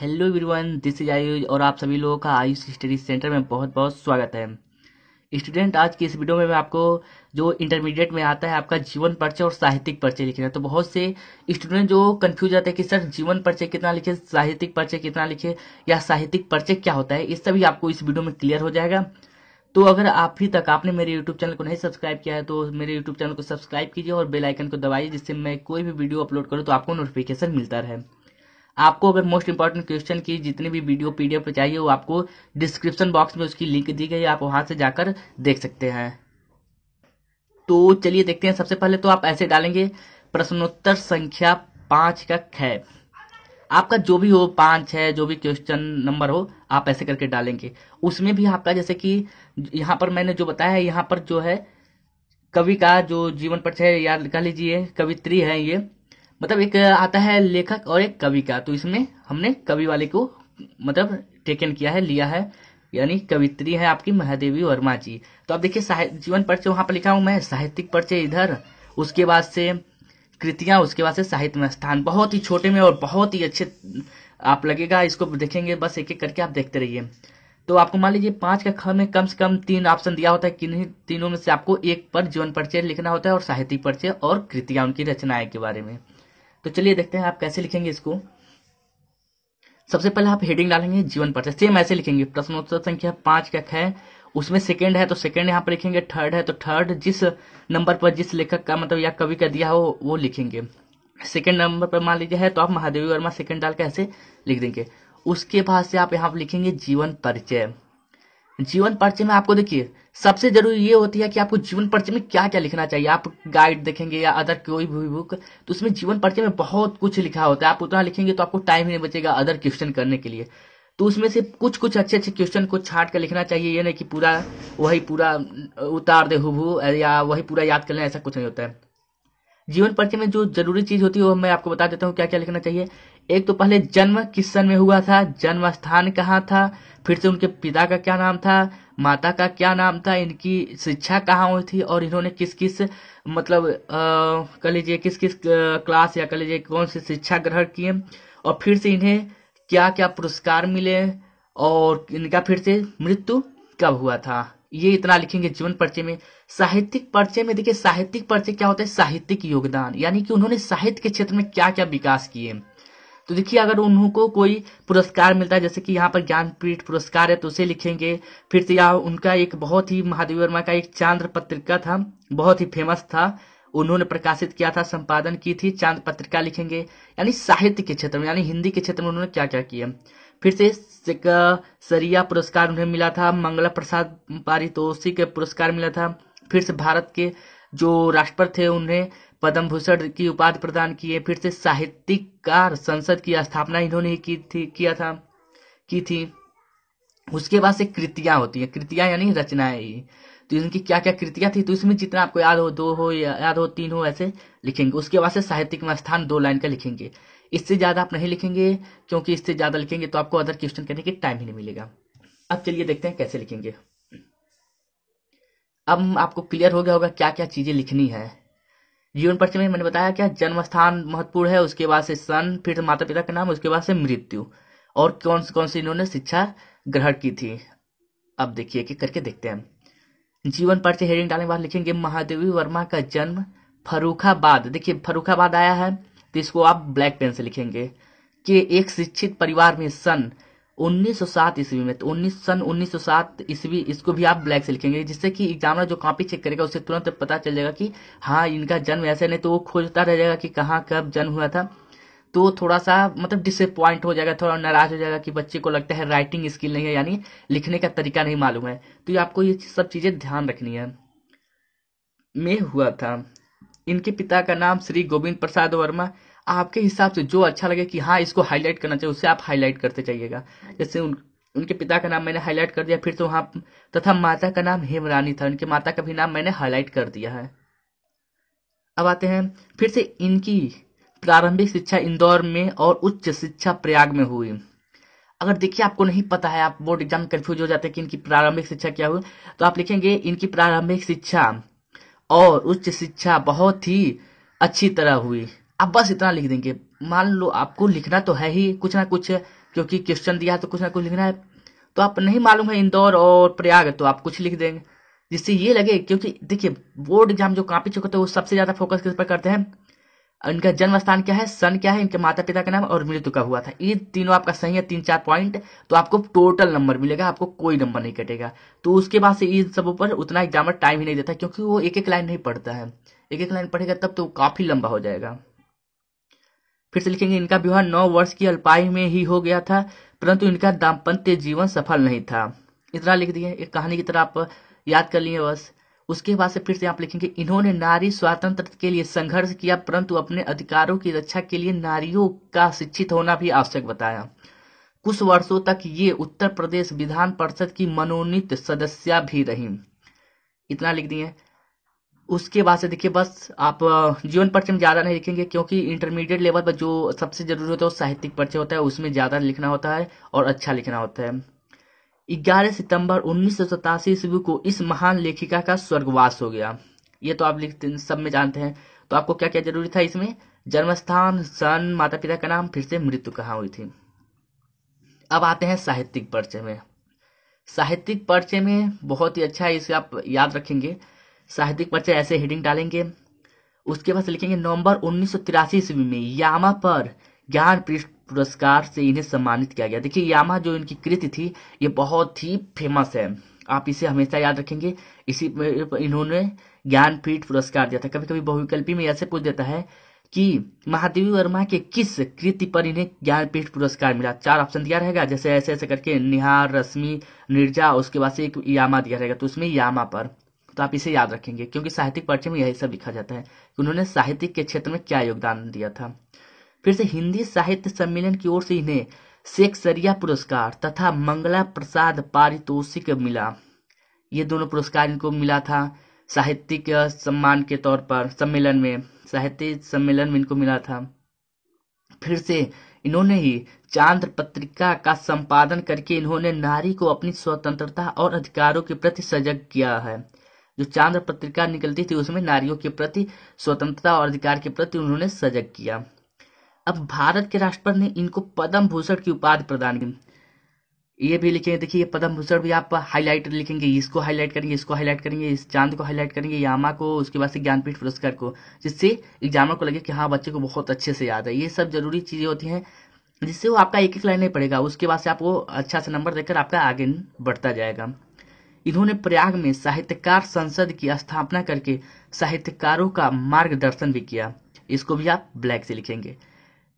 hello everyone this is Ayush और आप सभी लोगों का आयुष स्टडी सेंटर में बहुत बहुत स्वागत है स्टूडेंट आज की इस वीडियो में मैं आपको जो इंटरमीडिएट में आता है आपका जीवन परिचय और साहित्यिक परिचय लिखना तो बहुत से स्टूडेंट जो कंफ्यूज आते हैं कि सर जीवन परिचय कितना लिखे साहित्यिक परिचय कितना लिखे या साहित्यिक परिचय क्या होता है इस सभी आपको इस वीडियो में क्लियर हो जाएगा तो अगर आप भी तक आपने मेरे यूट्यूब चैनल को नहीं सब्सक्राइब किया है तो मेरे यूट्यूब चैनल को सब्सक्राइब कीजिए और बेल आइकन को दबाइए जिससे मैं कोई भी वीडियो अपलोड करूँ तो आपको नोटिफिकेशन मिलता रहे आपको अगर मोस्ट इंपॉर्टेंट क्वेश्चन की जितनी भी वीडियो पीडीएफ पे चाहिए वो आपको डिस्क्रिप्शन बॉक्स में उसकी लिंक दी गई आप वहां से जाकर देख सकते हैं तो चलिए देखते हैं सबसे पहले तो आप ऐसे डालेंगे प्रश्नोत्तर संख्या पांच का खै आपका जो भी हो पांच है जो भी क्वेश्चन नंबर हो आप ऐसे करके डालेंगे उसमें भी आपका जैसे कि यहाँ पर मैंने जो बताया है यहाँ पर जो है कवि का जो जीवन परिचय याद कर लीजिए कवित्री है ये मतलब एक आता है लेखक और एक कवि का तो इसमें हमने कवि वाले को मतलब टेकन किया है लिया है यानी कवित्री है आपकी महादेवी वर्मा जी तो आप देखिए जीवन परिचय वहां पर लिखा हूं मैं साहित्यिक परिचय इधर उसके बाद से कृतियां उसके बाद से साहित्य में स्थान बहुत ही छोटे में और बहुत ही अच्छे आप लगेगा इसको देखेंगे बस एक एक करके आप देखते रहिए तो आपको मान लीजिए पांच का ख में कम से कम तीन ऑप्शन दिया होता है किन्हीं तीनों में से आपको एक पर जीवन परिचय लिखना होता है और साहित्यिक परिचय और कृतियां उनकी रचनाएं के बारे में तो चलिए देखते हैं आप कैसे लिखेंगे इसको सबसे पहले आप हेडिंग डालेंगे जीवन परिचय सेम ऐसे लिखेंगे प्रश्नोत्तर संख्या पांच का है उसमें सेकंड है तो सेकंड यहाँ पर लिखेंगे थर्ड है तो थर्ड जिस नंबर पर जिस लेखक का मतलब या कवि का दिया हो वो लिखेंगे सेकंड नंबर पर मान लीजिए है तो आप महादेवी वर्मा सेकंड डाल के ऐसे लिख देंगे उसके बाद से आप यहाँ पर लिखेंगे जीवन परिचय जीवन पर्चे में आपको देखिए सबसे जरूरी ये होती है कि आपको जीवन पर्चे में क्या क्या लिखना चाहिए आप गाइड देखेंगे या अदर कोई भी बुक तो उसमें जीवन पर्चे में बहुत कुछ लिखा होता है आप उतना लिखेंगे तो आपको टाइम ही नहीं बचेगा अदर क्वेश्चन करने के लिए तो उसमें से कुछ कुछ अच्छे अच्छे क्वेश्चन को छाट कर लिखना चाहिए ये नहीं कि पूरा वही पूरा उतार दे हु या वही पूरा याद कर लेना ऐसा कुछ नहीं होता है जीवन पर्चे में जो जरूरी चीज होती है वो मैं आपको बता देता हूँ क्या क्या लिखना चाहिए एक तो पहले जन्म किस सन में हुआ था जन्म स्थान कहाँ था फिर से उनके पिता का क्या नाम था माता का क्या नाम था इनकी शिक्षा कहाँ हुई थी और इन्होंने किस किस मतलब कह लीजिए किस किस क्लास या कह लीजिए कौन सी शिक्षा ग्रहण किए और फिर से इन्हें क्या क्या पुरस्कार मिले और इनका फिर से मृत्यु कब हुआ था ये इतना लिखेंगे जीवन परिचय में साहित्यिक पर्चे में देखिए साहित्यिक परिचय क्या होता है साहित्यिक योगदान यानी कि उन्होंने साहित्य के क्षेत्र में क्या क्या विकास किए तो देखिए अगर उनको कोई पुरस्कार मिलता है जैसे कि यहाँ पर ज्ञानपीठ पुरस्कार है तो उसे लिखेंगे फिर से तो यहाँ उनका एक बहुत ही महादेव वर्मा का एक चांद्र पत्रिका था बहुत ही फेमस था उन्होंने प्रकाशित किया था संपादन की थी चांद पत्रिका लिखेंगे यानी साहित्य के क्षेत्र में यानी हिंदी के क्षेत्र में उन्होंने क्या क्या किया फिर से सरिया पुरस्कार उन्हें मिला था मंगला प्रसाद पारितोषिक पुरस्कार मिला था फिर से भारत के जो राष्ट्रपति थे उन्हें पद्म भूषण की उपाधि प्रदान किए फिर से साहित्यकार संसद की स्थापना इन्होंने की थी किया था की थी उसके बाद से कृतियां होती है कृतियां यानी रचनाएं तो इनकी क्या क्या कृतियां थी तो इसमें जितना आपको याद हो दो हो या याद हो तीन हो ऐसे लिखेंगे उसके बाद से साहित्यिक में स्थान दो लाइन का लिखेंगे इससे ज़्यादा आप नहीं लिखेंगे क्योंकि इससे ज़्यादा लिखेंगे तो आपको अदर क्वेश्चन करने के टाइम ही नहीं मिलेगा अब चलिए देखते हैं कैसे लिखेंगे अब आपको क्लियर हो गया होगा क्या क्या चीज़ें लिखनी है जीवन पर्चे में मैंने बताया क्या जन्म स्थान महत्वपूर्ण है उसके बाद से सन फिर माता पिता का नाम उसके बाद से मृत्यु और कौन से कौन सी इन्होंने शिक्षा ग्रहण की थी अब देखिए कि करके देखते हैं जीवन पर्चे हेडिंग डालने के बाद लिखेंगे महादेवी वर्मा का जन्म फरुखाबाद देखिए फरुखाबाद आया है तो इसको आप ब्लैक पेन से लिखेंगे कि एक शिक्षित परिवार में सन 1907 ईस्वी में तो उन्नीस सन 1907 ईस्वी इसको भी आप ब्लैक से लिखेंगे जिससे कि एग्जामिनर जो कॉपी चेक करेगा उसे तुरंत पता चल जाएगा कि हाँ इनका जन्म ऐसे नहीं तो वो खोजता रह जाएगा कि कहाँ कब जन्म हुआ था तो थोड़ा सा मतलब डिसअपॉइंट हो जाएगा थोड़ा नाराज हो जाएगा कि बच्चे को लगता है राइटिंग स्किल नहीं है यानी लिखने का तरीका नहीं मालूम है तो ये आपको ये सब चीज़ें ध्यान रखनी है में हुआ था इनके पिता का नाम श्री गोविंद प्रसाद वर्मा आपके हिसाब से जो अच्छा लगे कि हाँ इसको हाईलाइट करना चाहिए उससे आप हाईलाइट करते जाइएगा जैसे उन उनके पिता का नाम मैंने हाईलाइट कर दिया फिर तो वहाँ तथा माता का नाम हेमरानी था उनके माता का भी नाम मैंने हाईलाइट कर दिया है अब आते हैं फिर से इनकी प्रारंभिक शिक्षा इंदौर में और उच्च शिक्षा प्रयाग में हुई अगर देखिए आपको नहीं पता है आप बोर्ड एग्जाम कंफ्यूज हो जाते हैं कि इनकी प्रारंभिक शिक्षा क्या हुई तो आप लिखेंगे इनकी प्रारंभिक शिक्षा और उच्च शिक्षा बहुत ही अच्छी तरह हुई आप बस इतना लिख देंगे मान लो आपको लिखना तो है ही कुछ ना कुछ क्योंकि क्वेश्चन दिया है तो कुछ ना कुछ लिखना है तो आप नहीं मालूम है इंदौर और प्रयाग तो आप कुछ लिख देंगे जिससे ये लगे क्योंकि देखिए बोर्ड एग्जाम जो कापी चुके थे वो सबसे ज़्यादा फोकस किस पर करते हैं इनका जन्म स्थान क्या है सन क्या है इनके माता पिता का नाम और मृत्यु का हुआ था ये तीनों आपका सही है तीन चार पॉइंट तो आपको टोटल नंबर मिलेगा आपको कोई नंबर नहीं कटेगा तो उसके बाद से इन सब ऊपर उतना एग्जामर टाइम ही नहीं देता क्योंकि वो एक एक लाइन नहीं पढ़ता है एक एक लाइन पढ़ेगा तब तो काफ़ी लंबा हो जाएगा फिर से लिखेंगे इनका विवाह नौ वर्ष की अल्पायु में ही हो गया था परंतु इनका दाम्पत्य जीवन सफल नहीं था इतना लिख दिए एक कहानी की तरह आप याद कर लिए बस उसके बाद से फिर से आप लिखेंगे इन्होंने नारी स्वातंत्र के लिए संघर्ष किया परंतु अपने अधिकारों की रक्षा के लिए नारियों का शिक्षित होना भी आवश्यक बताया कुछ वर्षों तक ये उत्तर प्रदेश विधान परिषद की मनोनीत सदस्य भी रही इतना लिख दिए उसके बाद से देखिए बस आप जीवन परिचय में ज़्यादा नहीं लिखेंगे क्योंकि इंटरमीडिएट लेवल पर जो सबसे ज़रूरी होता है वो साहित्यिक परिचय होता है उसमें ज़्यादा लिखना होता है और अच्छा लिखना होता है 11 सितंबर उन्नीस ईस्वी को इस महान लेखिका का स्वर्गवास हो गया ये तो आप लिखते सब में जानते हैं तो आपको क्या क्या जरूरी था इसमें जन्मस्थान सन माता पिता का नाम फिर से मृत्यु कहाँ हुई थी अब आते हैं साहित्यिक परिचय में साहित्यिक परिचय में बहुत ही अच्छा है इसे आप याद रखेंगे साहित्यिक परिचय ऐसे हेडिंग डालेंगे उसके बाद लिखेंगे नवंबर उन्नीस ईस्वी में यामा पर ज्ञान पुरस्कार से इन्हें सम्मानित किया गया देखिए यामा जो इनकी कृति थी ये बहुत ही फेमस है आप इसे हमेशा याद रखेंगे इसी इन्होंने ज्ञानपीठ पुरस्कार दिया था कभी कभी बहुविकल्पी में ऐसे पूछ देता है कि महादेवी वर्मा के किस कृति पर इन्हें ज्ञानपीठ पुरस्कार मिला चार ऑप्शन दिया रहेगा जैसे ऐसे ऐसे करके निहार रश्मि निर्जा उसके बाद से एक यामा दिया रहेगा तो उसमें यामा पर तो आप इसे याद रखेंगे क्योंकि साहित्यिक परिचय में यही सब लिखा जाता है कि उन्होंने साहित्य के क्षेत्र में क्या योगदान दिया था फिर से हिंदी साहित्य सम्मेलन की ओर से इन्हें शेख सरिया पुरस्कार तथा मंगला प्रसाद पारितोषिक मिला ये दोनों पुरस्कार इनको मिला था साहित्यिक सम्मान के तौर पर सम्मेलन में साहित्य सम्मेलन में इनको मिला था फिर से इन्होंने ही चांद्र पत्रिका का संपादन करके इन्होंने नारी को अपनी स्वतंत्रता और अधिकारों के प्रति सजग किया है जो चांद पत्रिका निकलती थी उसमें नारियों के प्रति स्वतंत्रता और अधिकार के प्रति उन्होंने सजग किया अब भारत के राष्ट्रपति ने इनको पद्म भूषण की उपाधि प्रदान की ये भी लिखेंगे देखिए ये पद्म भूषण भी आप हाईलाइटर लिखेंगे इसको हाईलाइट करेंगे इसको हाईलाइट करेंगे इस चांद को हाईलाइट करेंगे यामा को उसके बाद से ज्ञानपीठ पुरस्कार को जिससे एग्जामर को लगे कि हाँ बच्चे को बहुत अच्छे से याद है ये सब जरूरी चीज़ें होती हैं जिससे वो आपका एक एक लाइन नहीं पड़ेगा उसके बाद से आपको अच्छा सा नंबर देकर आपका आगे बढ़ता जाएगा इन्होंने प्रयाग में साहित्यकार संसद की स्थापना करके साहित्यकारों का मार्गदर्शन भी किया इसको भी आप ब्लैक से लिखेंगे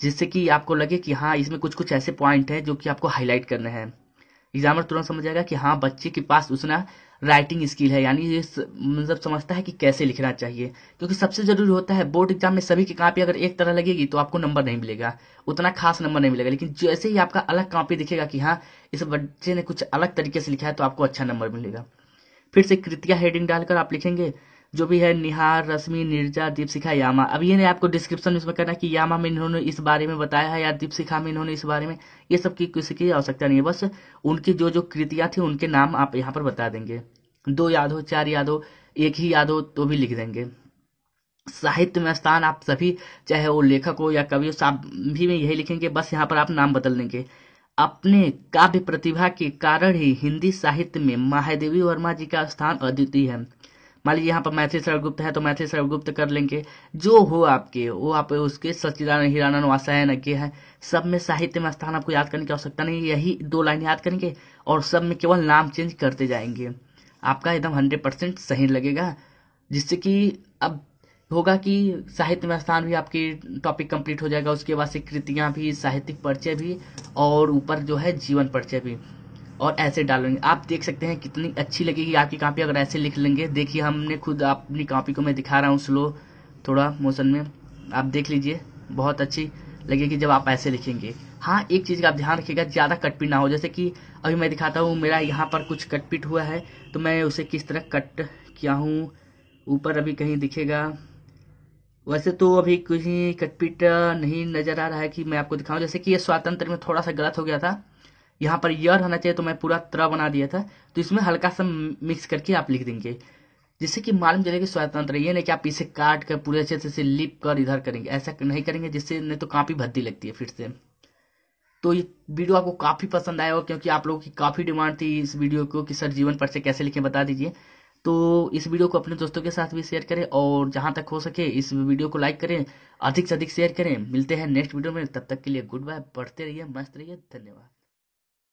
जिससे कि आपको लगे कि हाँ इसमें कुछ कुछ ऐसे पॉइंट हैं जो कि आपको हाईलाइट करने हैं एग्जामर तुरंत समझ जाएगा कि हाँ बच्चे के पास उतना राइटिंग स्किल है यानी ये मतलब समझता है कि कैसे लिखना चाहिए क्योंकि सबसे ज़रूरी होता है बोर्ड एग्जाम में सभी की कापी अगर एक तरह लगेगी तो आपको नंबर नहीं मिलेगा उतना खास नंबर नहीं मिलेगा लेकिन जैसे ही आपका अलग कापी दिखेगा कि हाँ इस बच्चे ने कुछ अलग तरीके से लिखा है तो आपको अच्छा नंबर मिलेगा फिर से कृतिया हेडिंग डालकर आप लिखेंगे जो भी है निहार रश्मि निर्जा दीपशिखा यामा अब ये आपको डिस्क्रिप्शन में इसमें करना कि यामा में इन्होंने इस बारे में बताया है या दीपशिखा में इन्होंने इस बारे में ये सब की किसी की आवश्यकता नहीं है बस उनकी जो जो कृतियाँ थी उनके नाम आप यहाँ पर बता देंगे दो याद हो चार याद हो एक ही याद हो तो भी लिख देंगे साहित्य में स्थान आप सभी चाहे वो लेखक हो या कवि हो भी में यही लिखेंगे बस यहाँ पर आप नाम बदल देंगे अपने काव्य प्रतिभा के कारण ही हिंदी साहित्य में महादेवी वर्मा जी का स्थान अद्वितीय है मान लीजिए यहाँ पर मैथिली सर्वगुप्त है तो मैथिली सर्वगुप्त कर लेंगे जो हो आपके वो आप उसके सचिदान हिरानंद वासायन के है सब में साहित्य में स्थान आपको याद करने की आवश्यकता नहीं यही दो लाइन याद करेंगे और सब में केवल नाम चेंज करते जाएंगे आपका एकदम हंड्रेड परसेंट सही लगेगा जिससे कि अब होगा कि साहित्य में स्थान भी आपकी टॉपिक कंप्लीट हो जाएगा उसके बाद से कृतियाँ भी साहित्यिक परिचय भी और ऊपर जो है जीवन परिचय भी और ऐसे डालेंगे आप देख सकते हैं कितनी अच्छी लगेगी आपकी कापी अगर ऐसे लिख लेंगे देखिए हमने खुद अपनी कापी को मैं दिखा रहा हूँ स्लो थोड़ा मोशन में आप देख लीजिए बहुत अच्छी लगेगी जब आप ऐसे लिखेंगे हाँ एक चीज़ का आप ध्यान रखिएगा ज़्यादा कटपीट ना हो जैसे कि अभी मैं दिखाता हूँ मेरा यहाँ पर कुछ कटपीट हुआ है तो मैं उसे किस तरह कट किया हूँ ऊपर अभी कहीं दिखेगा वैसे तो अभी कुछ कटपीट नहीं नज़र आ रहा है कि मैं आपको दिखाऊँ जैसे कि ये स्वातंत्र में थोड़ा सा गलत हो गया था यहाँ पर यह होना चाहिए तो मैं पूरा त्र बना दिया था तो इसमें हल्का सा मिक्स करके आप लिख देंगे जिससे कि मालूम चले कि स्वतंत्र ये नहीं कि आप इसे काट कर पूरे अच्छे से लिप कर इधर करेंगे ऐसा नहीं करेंगे जिससे नहीं तो काफ़ी भद्दी लगती है फिर से तो ये वीडियो आपको काफ़ी पसंद आया हो क्योंकि आप लोगों की काफ़ी डिमांड थी इस वीडियो को कि सर जीवन पर से कैसे लिखें बता दीजिए तो इस वीडियो को अपने दोस्तों के साथ भी शेयर करें और जहां तक हो सके इस वीडियो को लाइक करें अधिक से अधिक शेयर करें मिलते हैं नेक्स्ट वीडियो में तब तक के लिए गुड बाय पढ़ते रहिए मस्त रहिए धन्यवाद